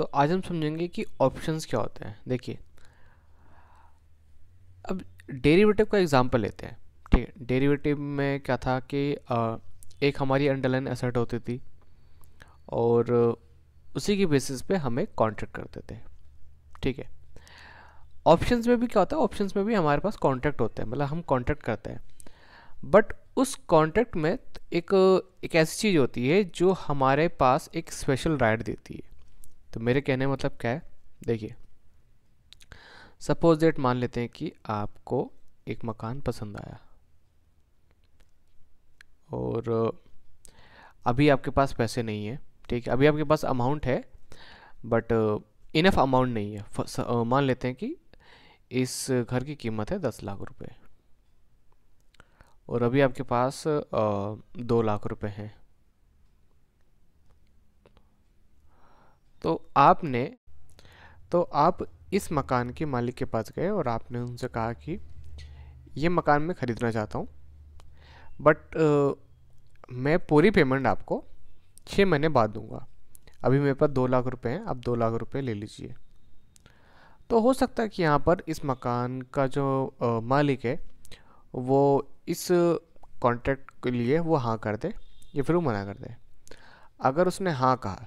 तो आज हम समझेंगे कि ऑप्शंस क्या होते हैं देखिए अब डेरिवेटिव का एग्जांपल लेते हैं ठीक है डेरिवेटिव में क्या था कि आ, एक हमारी अंडरलाइन एसेट होती थी और उसी के बेसिस पे हम एक कॉन्ट्रैक्ट करते थे ठीक है ऑप्शंस में भी क्या होता है ऑप्शंस में भी हमारे पास कॉन्ट्रैक्ट होते हैं मतलब हम कॉन्ट्रैक्ट करते हैं बट उस कॉन्ट्रैक्ट में एक एक ऐसी चीज़ होती है जो हमारे पास एक स्पेशल राइट देती है तो मेरे कहने मतलब क्या है देखिए सपोज डेट मान लेते हैं कि आपको एक मकान पसंद आया और अभी आपके पास पैसे नहीं है ठीक है अभी आपके पास अमाउंट है बट इनफ अमाउंट नहीं है मान लेते हैं कि इस घर की कीमत है दस लाख रुपए और अभी आपके पास दो लाख रुपए हैं तो आपने तो आप इस मकान के मालिक के पास गए और आपने उनसे कहा कि ये मकान मैं ख़रीदना चाहता हूँ बट आ, मैं पूरी पेमेंट आपको छः महीने बाद दूंगा अभी मेरे पास दो लाख रुपए हैं आप दो लाख रुपए ले लीजिए तो हो सकता है कि यहाँ पर इस मकान का जो आ, मालिक है वो इस कॉन्ट्रैक्ट के लिए वो हाँ कर दे या फिर वो मना कर दे अगर उसने हाँ कहा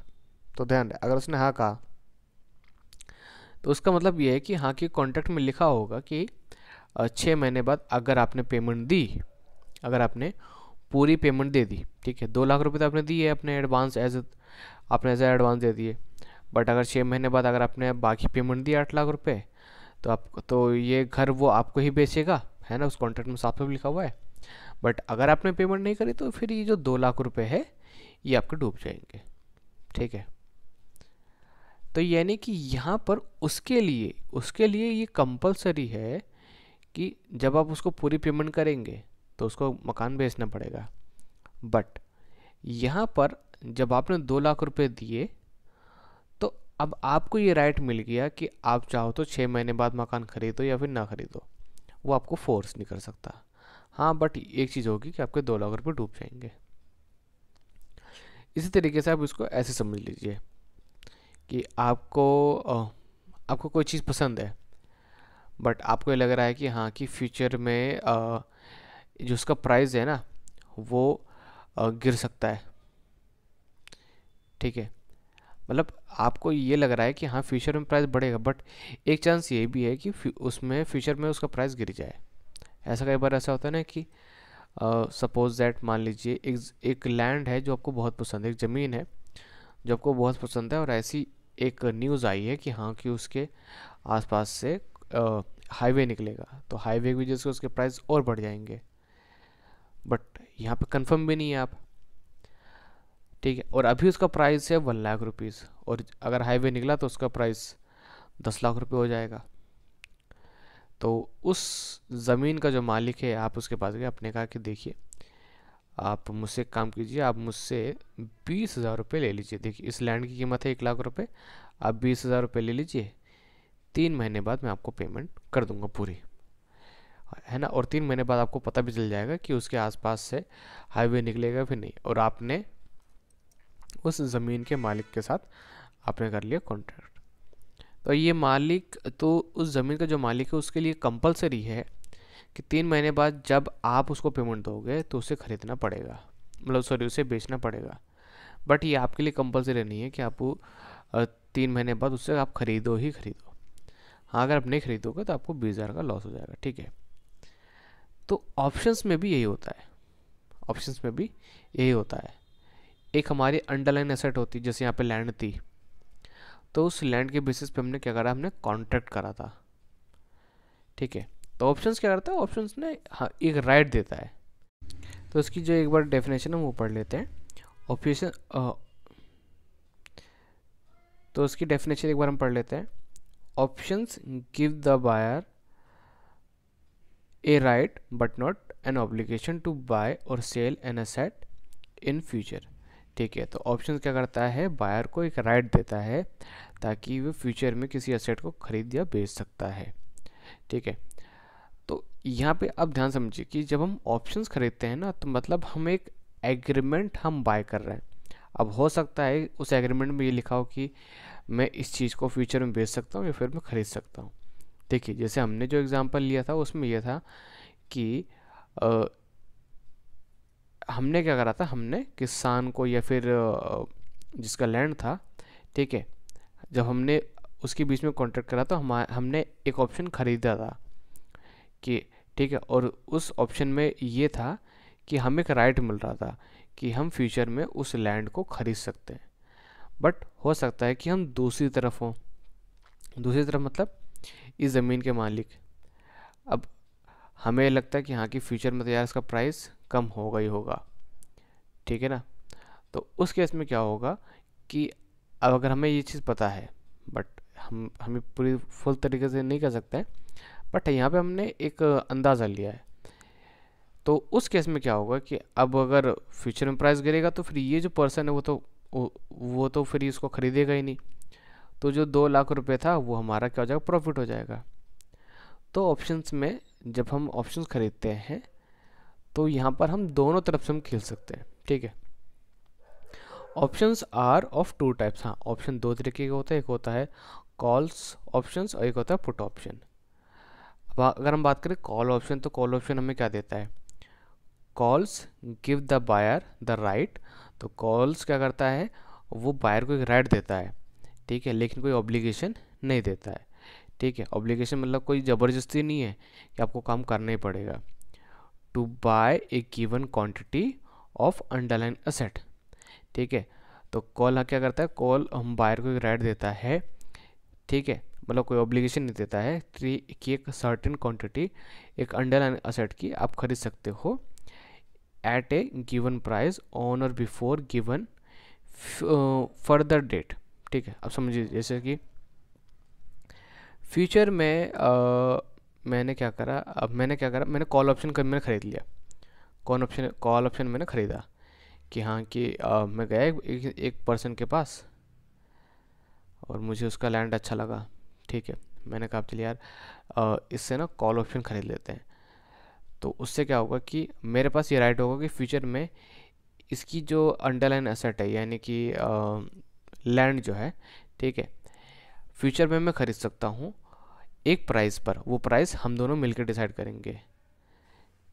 तो ध्यान रहे अगर उसने हाँ कहा तो उसका मतलब ये है कि हाँ के कॉन्ट्रैक्ट में लिखा होगा कि छः महीने बाद अगर आपने पेमेंट दी अगर आपने पूरी पेमेंट दे दी ठीक है दो लाख रुपए तो आपने दिए अपने एडवांस एज आपने एज एडवांस दे दिए बट अगर छः महीने बाद अगर आपने बाकी पेमेंट दी आठ लाख रुपये तो आप तो ये घर वो आपको ही बेचेगा है ना उस कॉन्ट्रैक्ट में साफ साफ लिखा हुआ है बट अगर आपने पेमेंट नहीं करी तो फिर ये जो दो लाख रुपये है ये आपके डूब जाएंगे ठीक है तो यानी कि यहाँ पर उसके लिए उसके लिए ये कंपलसरी है कि जब आप उसको पूरी पेमेंट करेंगे तो उसको मकान बेचना पड़ेगा बट यहाँ पर जब आपने दो लाख रुपए दिए तो अब आपको ये राइट मिल गया कि आप चाहो तो छः महीने बाद मकान खरीदो या फिर ना खरीदो वो आपको फोर्स नहीं कर सकता हाँ बट एक चीज़ होगी कि आपके दो लाख रुपये डूब जाएंगे इसी तरीके से आप इसको ऐसे समझ लीजिए कि आपको आपको कोई चीज़ पसंद है बट आपको ये लग रहा है कि हाँ कि फ्यूचर में जो उसका प्राइस है ना वो गिर सकता है ठीक है मतलब आपको ये लग रहा है कि हाँ फ्यूचर में प्राइस बढ़ेगा बट एक चांस ये भी है कि उसमें फ्यूचर में उसका प्राइस गिर जाए ऐसा कई बार ऐसा होता है ना कि सपोज़ दैट मान लीजिए एक एक लैंड है जो आपको बहुत पसंद है एक ज़मीन है जो आपको बहुत पसंद है और ऐसी एक न्यूज़ आई है कि हाँ कि उसके आसपास से हाईवे निकलेगा तो हाईवे की वजह से उसके प्राइस और बढ़ जाएंगे बट यहाँ पे कंफर्म भी नहीं है आप ठीक है और अभी उसका प्राइस है वन लाख रुपीज़ और अगर हाईवे निकला तो उसका प्राइस दस लाख रुपये हो जाएगा तो उस ज़मीन का जो मालिक है आप उसके पास गए आपने कहा कि देखिए आप मुझसे काम कीजिए आप मुझसे बीस हज़ार रुपये ले लीजिए देखिए इस लैंड की कीमत है एक लाख रुपये आप बीस हज़ार रुपये ले लीजिए तीन महीने बाद मैं आपको पेमेंट कर दूंगा पूरी है ना और तीन महीने बाद आपको पता भी चल जाएगा कि उसके आसपास से हाईवे निकलेगा फिर नहीं और आपने उस ज़मीन के मालिक के साथ आपने कर लिया कॉन्ट्रैक्ट तो ये मालिक तो उस ज़मीन का जो मालिक है उसके लिए कंपलसरी है कि तीन महीने बाद जब आप उसको पेमेंट दोगे तो उसे ख़रीदना पड़ेगा मतलब सॉरी उसे बेचना पड़ेगा बट ये आपके लिए कंपलसरी नहीं है कि आप तीन महीने बाद उससे आप ख़रीदो ही ख़रीदो हाँ अगर आप नहीं ख़रीदोगे तो आपको बीस हज़ार का लॉस हो जाएगा ठीक है तो ऑप्शंस में भी यही होता है ऑप्शंस में भी यही होता है एक हमारी अंडरलाइन एसेट होती है जैसे यहाँ पे लैंड थी तो उस लैंड के बेसिस पे हमने क्या करा हमने कॉन्ट्रैक्ट करा था ठीक है तो ऑप्शंस क्या करता है ऑप्शंस ने हाँ एक राइट right देता है तो इसकी जो एक बार डेफिनेशन है वो पढ़ लेते हैं ऑप्शन तो उसकी डेफिनेशन एक बार हम पढ़ लेते हैं options give the buyer a right but not an obligation to buy और sell an asset in future ठीक है तो ऑप्शन क्या करता है बायर को एक राइट right देता है ताकि वो फ्यूचर में किसी असेट को खरीद या बेच सकता है ठीक है यहाँ पे अब ध्यान समझिए कि जब हम ऑप्शंस खरीदते हैं ना तो मतलब हम एक एग्रीमेंट हम बाय कर रहे हैं अब हो सकता है उस एग्रीमेंट में ये लिखा हो कि मैं इस चीज़ को फ्यूचर में बेच सकता हूँ या फिर मैं ख़रीद सकता हूँ देखिए जैसे हमने जो एग्ज़ाम्पल लिया था उसमें यह था कि आ, हमने क्या करा था हमने किसान को या फिर जिसका लैंड था ठीक है जब हमने उसके बीच में कॉन्ट्रैक्ट करा तो हम हमने एक ऑप्शन ख़रीदा था कि ठीक है और उस ऑप्शन में ये था कि हमें एक राइट मिल रहा था कि हम फ्यूचर में उस लैंड को ख़रीद सकते हैं बट हो सकता है कि हम दूसरी तरफ हों दूसरी तरफ मतलब इस ज़मीन के मालिक अब हमें लगता है कि हाँ कि फ्यूचर में तो यार इसका प्राइस कम होगा ही होगा ठीक है ना तो उस केस में क्या होगा कि अब अगर हमें ये चीज़ पता है बट हम हमें पूरी फुल तरीके से नहीं कर सकते बट यहाँ पे हमने एक अंदाज़ा लिया है तो उस केस में क्या होगा कि अब अगर फ्यूचर में प्राइस गिरेगा तो फिर ये जो पर्सन है वो तो वो तो फिर इसको ख़रीदेगा ही नहीं तो जो दो लाख रुपए था वो हमारा क्या हो जाएगा प्रॉफिट हो जाएगा तो ऑप्शंस में जब हम ऑप्शंस ख़रीदते हैं तो यहाँ पर हम दोनों तरफ से हम खेल सकते हैं ठीक है options are of two types हाँ ऑप्शन दो तरीके का होते हैं एक होता है कॉल्स ऑप्शंस और एक होता है पुट ऑप्शन अगर हम बात करें कॉल ऑप्शन तो कॉल ऑप्शन हमें क्या देता है calls give the buyer the right तो कॉल्स क्या करता है वो बायर को एक राइट देता है ठीक है लेकिन कोई ऑब्लिगेशन नहीं देता है ठीक है ऑब्लिगेशन मतलब कोई ज़बरदस्ती नहीं है कि आपको काम करना ही पड़ेगा to buy a given quantity of underlying asset ठीक है तो कॉल क्या करता है कॉल हम बायर को एक राइट देता है ठीक है मतलब कोई ऑब्लिगेशन नहीं देता है कि की एक सर्टेन क्वांटिटी एक अंडरलाइन असेट की आप खरीद सकते हो at a given price on और बिफोर गिवन फर्दर डेट ठीक है आप समझिए जैसे कि फ्यूचर में आ, मैंने क्या करा अब मैंने क्या करा मैंने कॉल ऑप्शन मैंने ख़रीद लिया कौन ऑप्शन कॉल ऑप्शन मैंने ख़रीदा कि हाँ कि आ, मैं गया एक, एक पर्सन के पास और मुझे उसका लैंड अच्छा लगा ठीक है मैंने कहा चलिए यार इससे ना कॉल ऑप्शन ख़रीद लेते हैं तो उससे क्या होगा कि मेरे पास ये राइट होगा कि फ्यूचर में इसकी जो अंडरलाइन असेट है यानी कि लैंड जो है ठीक है फ्यूचर में मैं ख़रीद सकता हूँ एक प्राइस पर वो प्राइस हम दोनों मिलकर डिसाइड करेंगे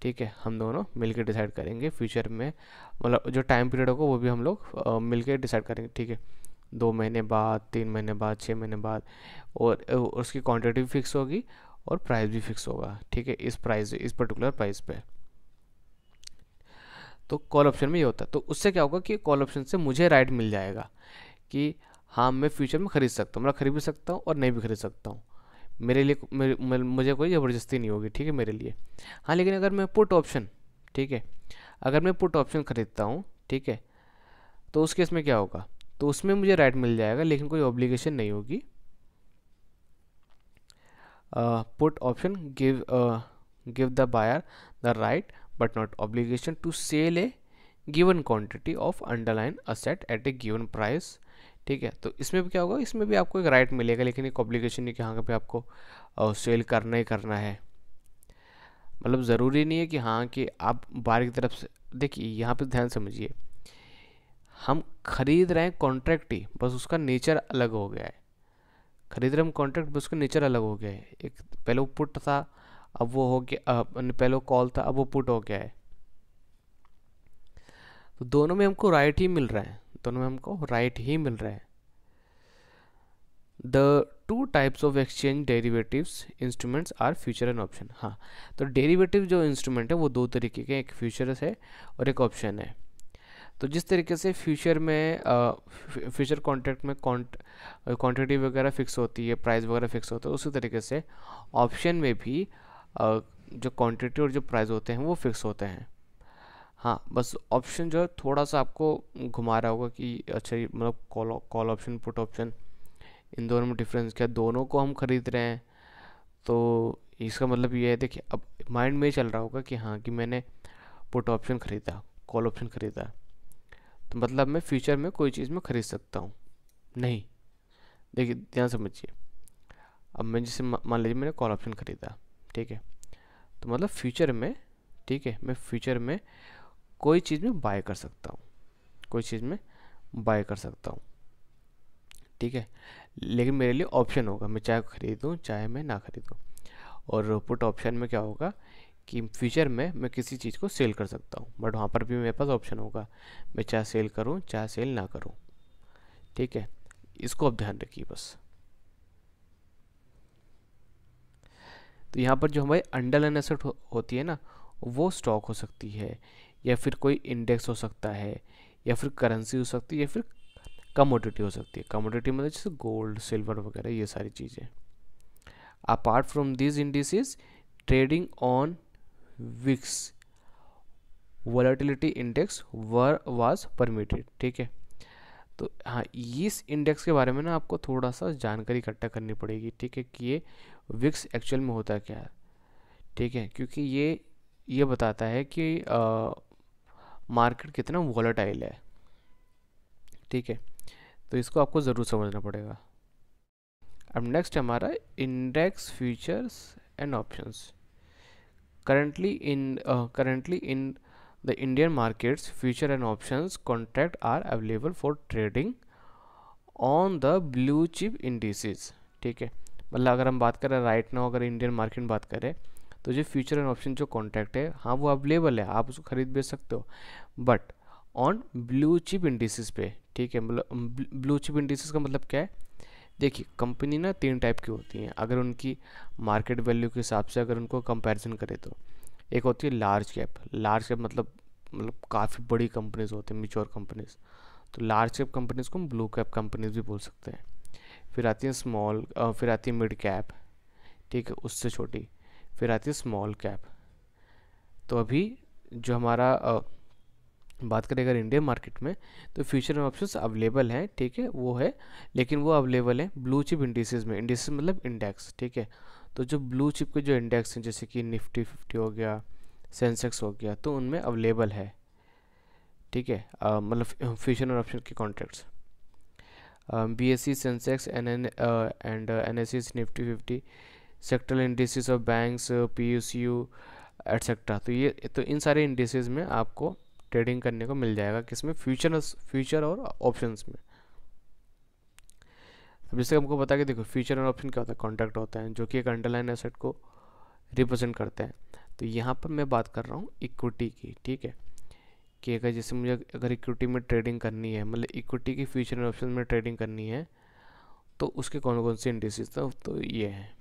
ठीक है हम दोनों मिलकर डिसाइड करेंगे फ्यूचर में मतलब जो टाइम पीरियड होगा वो भी हम लोग मिलकर डिसाइड करेंगे ठीक है दो महीने बाद तीन महीने बाद छः महीने बाद और उसकी क्वांटिटी फिक्स होगी और प्राइस भी फिक्स होगा ठीक है इस प्राइस इस पर्टिकुलर प्राइस पे तो कॉल ऑप्शन में ये होता है तो उससे क्या होगा कि कॉल ऑप्शन से मुझे राइट मिल जाएगा कि हाँ मैं फ्यूचर में ख़रीद सकता हूँ मैं मतलब खरीद भी सकता हूँ और नहीं भी खरीद सकता हूँ मेरे लिए मेरे, मुझे कोई ज़बरदस्ती नहीं होगी ठीक है मेरे लिए हाँ लेकिन अगर मैं पुट ऑप्शन ठीक है अगर मैं पुट ऑप्शन ख़रीदता हूँ ठीक है तो उस केस में क्या होगा तो उसमें मुझे राइट मिल जाएगा लेकिन कोई ऑब्लिगेशन नहीं होगी put option give give the buyer the right but not obligation to sell a given quantity of underlying asset at a given price ठीक है तो इसमें भी क्या होगा इसमें भी आपको एक राइट right मिलेगा लेकिन एक ऑब्लिगेशन नहीं कि हाँ पे आपको सेल करना ही करना है मतलब ज़रूरी नहीं है कि हाँ कि आप बाहर की तरफ से देखिए यहाँ पे ध्यान समझिए हम खरीद रहे हैं कॉन्ट्रैक्ट ही बस उसका नेचर अलग हो गया है खरीद रहे हम कॉन्ट्रैक्ट बस उसका नेचर अलग हो गया है एक पहले वो पुट था अब वो हो गया पहले कॉल था अब वो पुट हो गया है तो दोनों में हमको राइट ही मिल रहा है दोनों में हमको राइट ही मिल रहा है the two types of exchange derivative instruments are future and option हाँ तो डेरीवेटिव जो इंस्ट्रूमेंट है वो दो तरीके के एक फ्यूचर है और एक ऑप्शन है तो जिस तरीके से फ्यूचर में फ्यूचर कॉन्ट्रैक्ट में क्वान्टिटी वगैरह फिक्स होती है प्राइस वगैरह फिक्स होता है उसी तरीके से ऑप्शन में भी जो क्वांटिटी और जो प्राइस होते हैं वो फिक्स होते हैं हाँ बस ऑप्शन जो है थोड़ा सा आपको घुमा रहा होगा कि अच्छा मतलब call call option put option इन दोनों में डिफरेंस क्या दोनों को हम ख़रीद रहे हैं तो इसका मतलब ये है देखिए अब माइंड में चल रहा होगा कि हाँ कि मैंने पुट ऑप्शन ख़रीदा कॉल ऑप्शन ख़रीदा तो मतलब मैं फ्यूचर में कोई चीज़ में ख़रीद सकता हूँ नहीं देखिए ध्यान समझिए अब मैं जैसे मान लीजिए मैंने कॉल ऑप्शन ख़रीदा ठीक है तो मतलब फ्यूचर में ठीक है मैं फ्यूचर में कोई चीज़ में बाय कर सकता हूँ कोई चीज़ में बाय कर सकता हूँ ठीक है लेकिन मेरे लिए ऑप्शन होगा मैं चाहे खरीदूँ चाहे मैं ना खरीदूँ और पुट ऑप्शन में क्या होगा कि फ्यूचर में मैं किसी चीज़ को सेल कर सकता हूँ बट वहाँ पर भी मेरे पास ऑप्शन होगा मैं चाहे सेल करूँ चाहे सेल ना करूँ ठीक है इसको आप ध्यान रखिए बस तो यहाँ पर जो हमारी अंडरलाइन एसेट हो, होती है ना वो स्टॉक हो सकती है या फिर कोई इंडेक्स हो सकता है या फिर करेंसी हो सकती है या फिर कमोडिटी हो सकती है कमोडिटी मतलब जैसे गोल्ड सिल्वर वगैरह ये सारी चीज़ें apart from this indices trading on VIX volatility index were was permitted ठीक है तो हाँ इस इंडेक्स के बारे में ना आपको थोड़ा सा जानकारी इकट्ठा करनी पड़ेगी ठीक है कि ये विक्स एक्चुअल में होता क्या है ठीक है क्योंकि ये ये बताता है कि मार्केट कितना वॉलेटाइल है ठीक है तो इसको आपको ज़रूर समझना पड़ेगा अब नेक्स्ट हमारा index futures and options currently in uh, currently in the Indian markets future and options contract are available for trading on the blue chip indices ठीक है मतलब अगर हम बात करें राइट नाउ अगर इंडियन मार्केट बात करें तो जो फ्यूचर एंड ऑप्शन जो कॉन्ट्रैक्ट है हाँ वो अवेलेबल है आप उसको खरीद बेच सकते हो but on blue chip indices पे ठीक है मतलब ब्लू चिप इंडिसेस का मतलब क्या है देखिए कंपनी ना तीन टाइप की होती हैं अगर उनकी मार्केट वैल्यू के हिसाब से अगर उनको कंपैरिजन करें तो एक होती है लार्ज कैप लार्ज कैप मतलब मतलब काफ़ी बड़ी कंपनीज होती हैं मिच्योर कंपनीज तो लार्ज कैप कंपनीज को हम ब्लू कैप कंपनीज भी बोल सकते हैं फिर आती है स्मॉल फिर आती है मिड कैप ठीक है उससे छोटी फिर आती है स्मॉल कैप तो अभी जो हमारा बात करें अगर इंडियन मार्केट में तो फ्यूचर ऑप्शन अवेलेबल हैं ठीक है वो है लेकिन वो अवेलेबल है ब्लू चिप इंडिसेस में इंडिसेस मतलब इंडेक्स ठीक है तो जो ब्लू चिप के जो इंडेक्स हैं जैसे कि निफ्टी फिफ्टी हो गया सेंसेक्स हो गया तो उनमें अवेलेबल है ठीक है मतलब फ्यूचर ऑप्शन के contracts B S C Sensex N N and N S C Nifty fifty sectoral indices of banks P U C U etcetera तो ये तो इन सारे इंडिसेस में आपको ट्रेडिंग करने को मिल जाएगा किसमें फ्यूचर फ्यूचर और ऑप्शंस में अब जैसे हमको पता कि देखो फ्यूचर और ऑप्शन क्या होता है कॉन्ट्रैक्ट होता है जो कि एक अंडरलाइन एसेट को रिप्रेजेंट करते हैं तो यहाँ पर मैं बात कर रहा हूँ इक्विटी की ठीक है कि अगर जैसे मुझे अगर इक्विटी में ट्रेडिंग करनी है मतलब इक्विटी की फ्यूचर और ऑप्शन में ट्रेडिंग करनी है तो उसके कौन कौन से इंडेक्सेस तो, तो ये हैं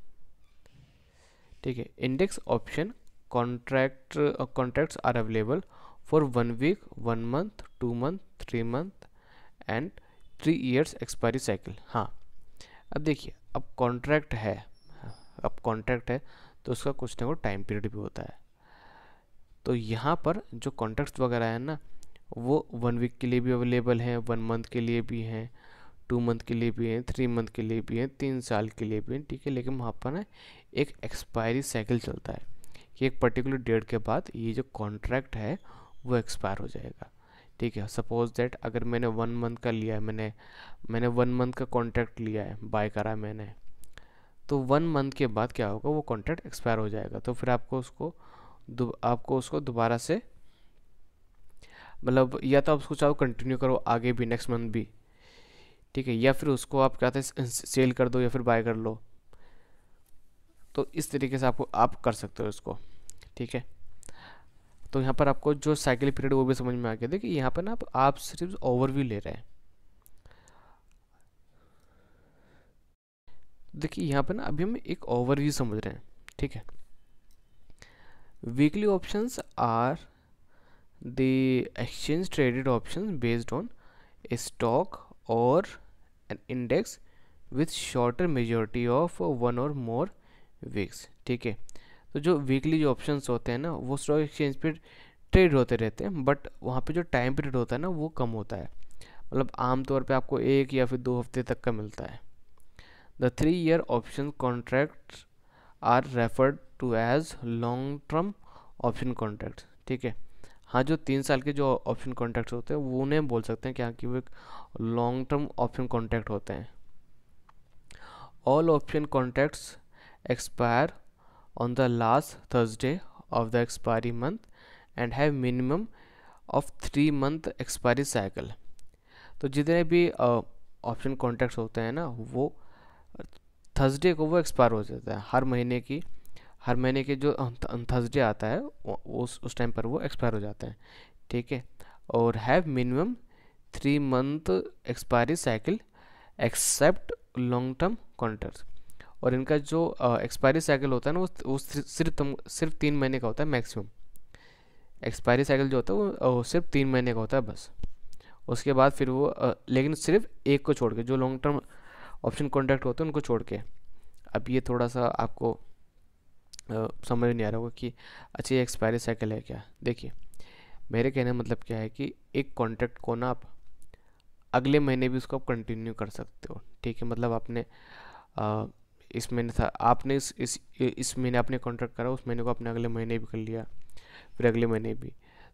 ठीक है index option contract contracts are available for one week one month two month three month and three years expiry cycle हाँ अब देखिए अब कॉन्ट्रैक्ट है अब कॉन्ट्रैक्ट है तो उसका कुछ ना कुछ टाइम पीरियड भी होता है तो यहाँ पर जो कॉन्ट्रैक्ट वगैरह हैं ना वो वन वीक के लिए भी अवेलेबल हैं वन मंथ के लिए भी हैं टू मंथ के लिए भी हैं थ्री मंथ के लिए भी हैं तीन साल के लिए भी हैं ठीक है लेकिन वहाँ पर ना एक एक्सपायरी साइकिल चलता है कि एक पर्टिकुलर डेट के बाद ये जो कॉन्ट्रैक्ट है वो एक्सपायर हो जाएगा ठीक है सपोज़ दैट अगर मैंने वन मंथ का लिया है मैंने मैंने वन मंथ का कॉन्ट्रैक्ट लिया है बाय करा है मैंने तो वन मंथ के बाद क्या होगा वो कॉन्ट्रैक्ट एक्सपायर हो जाएगा तो फिर आपको उसको आपको उसको दोबारा से मतलब या तो आप उसको चाहो कंटिन्यू करो आगे भी नेक्स्ट मंथ भी ठीक है या फिर उसको आप क्या कहते हैं सेल कर दो या फिर बाय कर लो तो इस तरीके से आपको आप कर सकते हो इसको ठीक है तो यहाँ पर आपको जो साइकिल पीरियड वो भी समझ में आ गया देखिए यहाँ पर ना आप, सिर्फ ओवरव्यू ले रहे हैं देखिए यहाँ पर ना अभी हम एक ओवरव्यू समझ रहे हैं ठीक है weekly options are the exchange traded option based on a stock or an index with shorter majority of one or more weeks ठीक है तो जो वीकली जो ऑप्शंस होते हैं ना वो स्टॉक एक्सचेंज पर ट्रेड होते रहते हैं बट वहाँ पे जो टाइम पीरियड होता है ना वो कम होता है मतलब आमतौर पे आपको एक या फिर दो हफ्ते तक का मिलता है the three year option contract are referred to as long term option contract ठीक है हाँ जो तीन साल के जो ऑप्शन कॉन्ट्रैक्ट होते हैं वो उन्हें बोल सकते हैं क्या हाँ, कि वो एक लॉन्ग टर्म ऑप्शन कॉन्ट्रैक्ट होते हैं all option contracts expire on the last Thursday of the expiry month and have minimum of three month expiry cycle तो जितने भी ऑप्शन कॉन्ट्रैक्ट्स होते हैं ना वो थर्सडे को वो एक्सपायर हो जाता है हर महीने की हर महीने के जो थर्सडे अं, अं, आता है उस उस टाइम पर वो एक्सपायर हो जाते हैं ठीक है और have minimum three month expiry cycle except long term contract और इनका जो एक्सपायरी साइकिल होता है ना वो सिर्फ सिर्फ तीन महीने का होता है मैक्सिमम एक्सपायरी साइकिल जो होता है वो सिर्फ तीन महीने का होता है बस उसके बाद फिर वो लेकिन सिर्फ एक को छोड़ के जो लॉन्ग टर्म ऑप्शन कॉन्ट्रैक्ट होते हैं उनको छोड़ के अब ये थोड़ा सा आपको समझ नहीं आ रहा होगा कि अच्छा ये एक्सपायरी साइकिल है क्या देखिए मेरे कहने का मतलब क्या है कि एक कॉन्ट्रैक्ट को ना आप अगले महीने भी उसको आप कंटिन्यू कर सकते हो ठीक है मतलब आपने आ, इस महीने था आपने इस इस इस महीने आपने कॉन्ट्रैक्ट करा उस महीने को आपने अगले महीने भी कर लिया फिर अगले महीने भी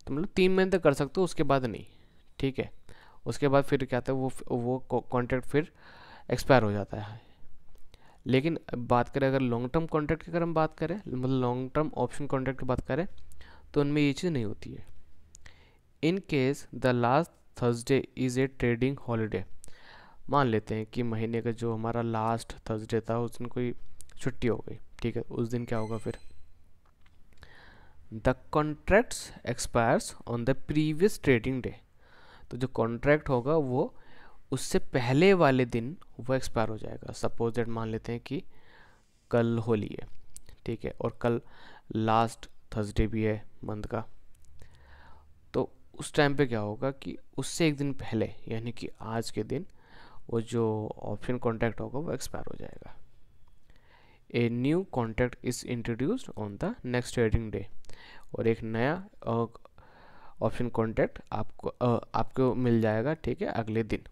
तो मतलब तीन महीने तक कर सकते हो उसके बाद नहीं ठीक है उसके बाद फिर क्या था वो वो कॉन्ट्रैक्ट फिर एक्सपायर हो जाता है लेकिन बात करें अगर लॉन्ग टर्म कॉन्ट्रैक्ट की अगर हम बात करें मतलब लॉन्ग टर्म ऑप्शन कॉन्ट्रैक्ट की बात करें तो उनमें ये चीज़ नहीं होती है in case the last Thursday is a trading holiday मान लेते हैं कि महीने का जो हमारा लास्ट थर्सडे था उस दिन कोई छुट्टी हो गई ठीक है उस दिन क्या होगा फिर the contracts expires on the previous trading day तो जो कॉन्ट्रैक्ट होगा वो उससे पहले वाले दिन वो एक्सपायर हो जाएगा सपोज डेट मान लेते हैं कि कल होली है ठीक है और कल लास्ट थर्सडे भी है मंथ का तो उस टाइम पे क्या होगा कि उससे एक दिन पहले यानी कि आज के दिन वो जो ऑप्शन कॉन्टैक्ट होगा वो एक्सपायर हो जाएगा a new contact is introduced on the next trading day और एक नया ऑप्शन कॉन्टैक्ट आपको आ, आपको मिल जाएगा ठीक है अगले दिन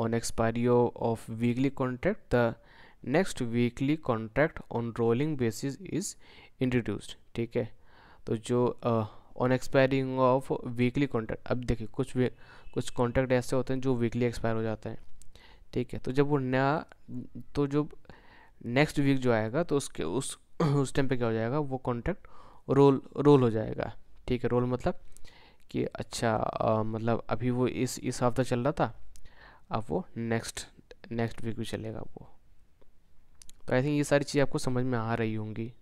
on expiry of weekly contract the next weekly contract on rolling basis is introduced ठीक है तो जो on expiring of weekly contract अब देखिए कुछ कुछ कॉन्ट्रैक्ट ऐसे होते हैं जो वीकली एक्सपायर हो जाते हैं ठीक है तो जब वो नया तो जो नेक्स्ट वीक जो आएगा तो उसके उस उस टाइम पे क्या हो जाएगा वो कॉन्ट्रैक्ट रोल रोल हो जाएगा ठीक है रोल मतलब कि अच्छा आ, मतलब अभी वो इस इस हफ्ता चल रहा था अब वो नेक्स्ट नेक्स्ट वीक भी चलेगा वो तो आई थिंक ये सारी चीज़ आपको समझ में आ रही होंगी